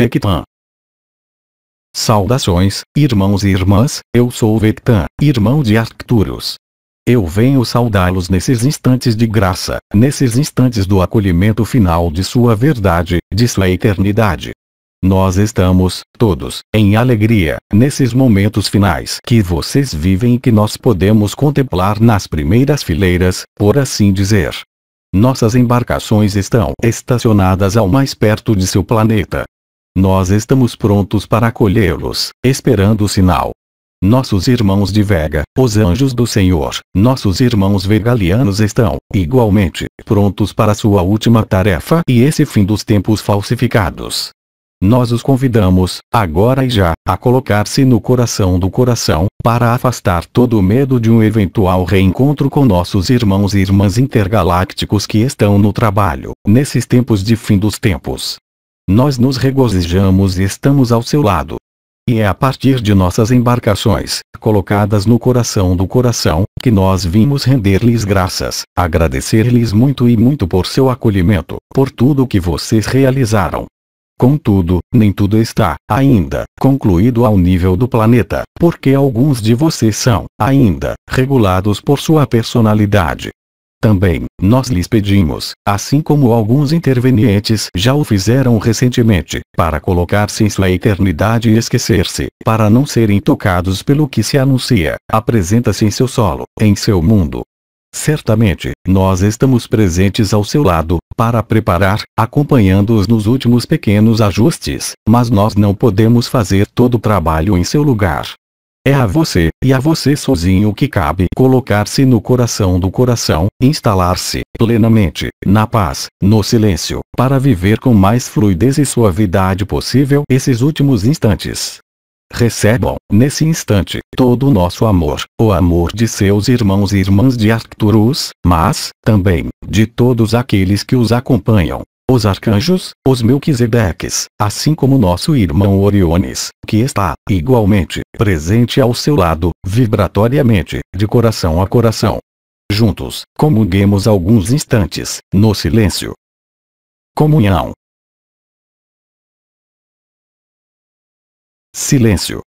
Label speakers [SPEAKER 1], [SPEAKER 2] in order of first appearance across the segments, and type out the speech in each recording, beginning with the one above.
[SPEAKER 1] Vectan. Saudações, irmãos e irmãs, eu sou Vectan, irmão de Arcturus. Eu venho saudá-los nesses instantes de graça, nesses instantes do acolhimento final de sua verdade, de sua eternidade. Nós estamos, todos, em alegria, nesses momentos finais que vocês vivem e que nós podemos contemplar nas primeiras fileiras, por assim dizer. Nossas embarcações estão estacionadas ao mais perto de seu planeta, nós estamos prontos para acolhê-los, esperando o sinal. Nossos irmãos de Vega, os anjos do Senhor, nossos irmãos vegalianos estão, igualmente, prontos para sua última tarefa e esse fim dos tempos falsificados. Nós os convidamos, agora e já, a colocar-se no coração do coração, para afastar todo o medo de um eventual reencontro com nossos irmãos e irmãs intergalácticos que estão no trabalho, nesses tempos de fim dos tempos. Nós nos regozijamos e estamos ao seu lado. E é a partir de nossas embarcações, colocadas no coração do coração, que nós vimos render-lhes graças, agradecer-lhes muito e muito por seu acolhimento, por tudo que vocês realizaram. Contudo, nem tudo está, ainda, concluído ao nível do planeta, porque alguns de vocês são, ainda, regulados por sua personalidade, também, nós lhes pedimos, assim como alguns intervenientes já o fizeram recentemente, para colocar-se em sua eternidade e esquecer-se, para não serem tocados pelo que se anuncia, apresenta-se em seu solo, em seu mundo. Certamente, nós estamos presentes ao seu lado, para preparar, acompanhando-os nos últimos pequenos ajustes, mas nós não podemos fazer todo o trabalho em seu lugar. É a você, e a você sozinho que cabe colocar-se no coração do coração, instalar-se plenamente, na paz, no silêncio, para viver com mais fluidez e suavidade possível esses últimos instantes. Recebam, nesse instante, todo o nosso amor, o amor de seus irmãos e irmãs de Arcturus, mas, também, de todos aqueles que os acompanham, os arcanjos, os Melquisedeques, assim como nosso irmão Oriones, que está, igualmente, presente ao seu lado, vibratoriamente, de coração a coração. Juntos, comunguemos alguns instantes, no silêncio. Comunhão.
[SPEAKER 2] Silêncio.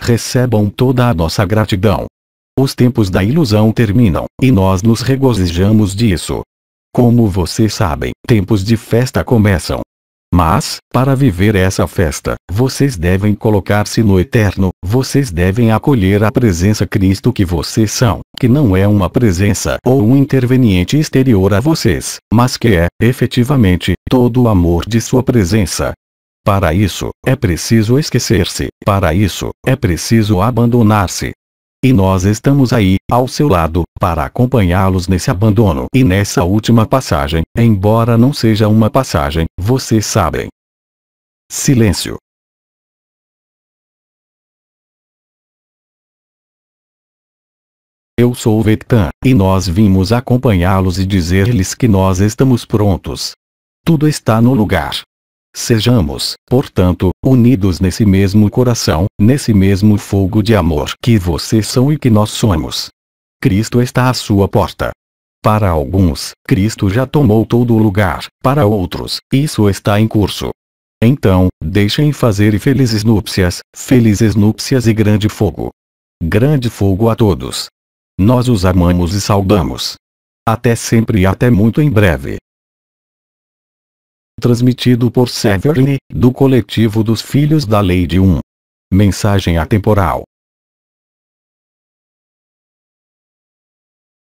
[SPEAKER 2] Recebam toda a nossa
[SPEAKER 1] gratidão. Os tempos da ilusão terminam, e nós nos regozijamos disso. Como vocês sabem, tempos de festa começam. Mas, para viver essa festa, vocês devem colocar-se no eterno, vocês devem acolher a presença Cristo que vocês são, que não é uma presença ou um interveniente exterior a vocês, mas que é, efetivamente, todo o amor de sua presença, para isso, é preciso esquecer-se, para isso, é preciso abandonar-se, e nós estamos aí, ao seu lado, para acompanhá-los nesse abandono e nessa última passagem, embora não seja uma passagem, vocês sabem.
[SPEAKER 2] Silêncio.
[SPEAKER 1] Eu sou o Vectan, e nós vimos acompanhá-los e dizer-lhes que nós estamos prontos. Tudo está no lugar. Sejamos, portanto, unidos nesse mesmo coração, nesse mesmo fogo de amor que vocês são e que nós somos. Cristo está à sua porta. Para alguns, Cristo já tomou todo o lugar, para outros, isso está em curso. Então, deixem fazer e felizes núpcias, felizes núpcias e grande fogo. Grande fogo a todos. Nós os amamos e saudamos. Até sempre e até muito em breve transmitido por Severin, do
[SPEAKER 2] coletivo dos Filhos da Lei de 1. Mensagem atemporal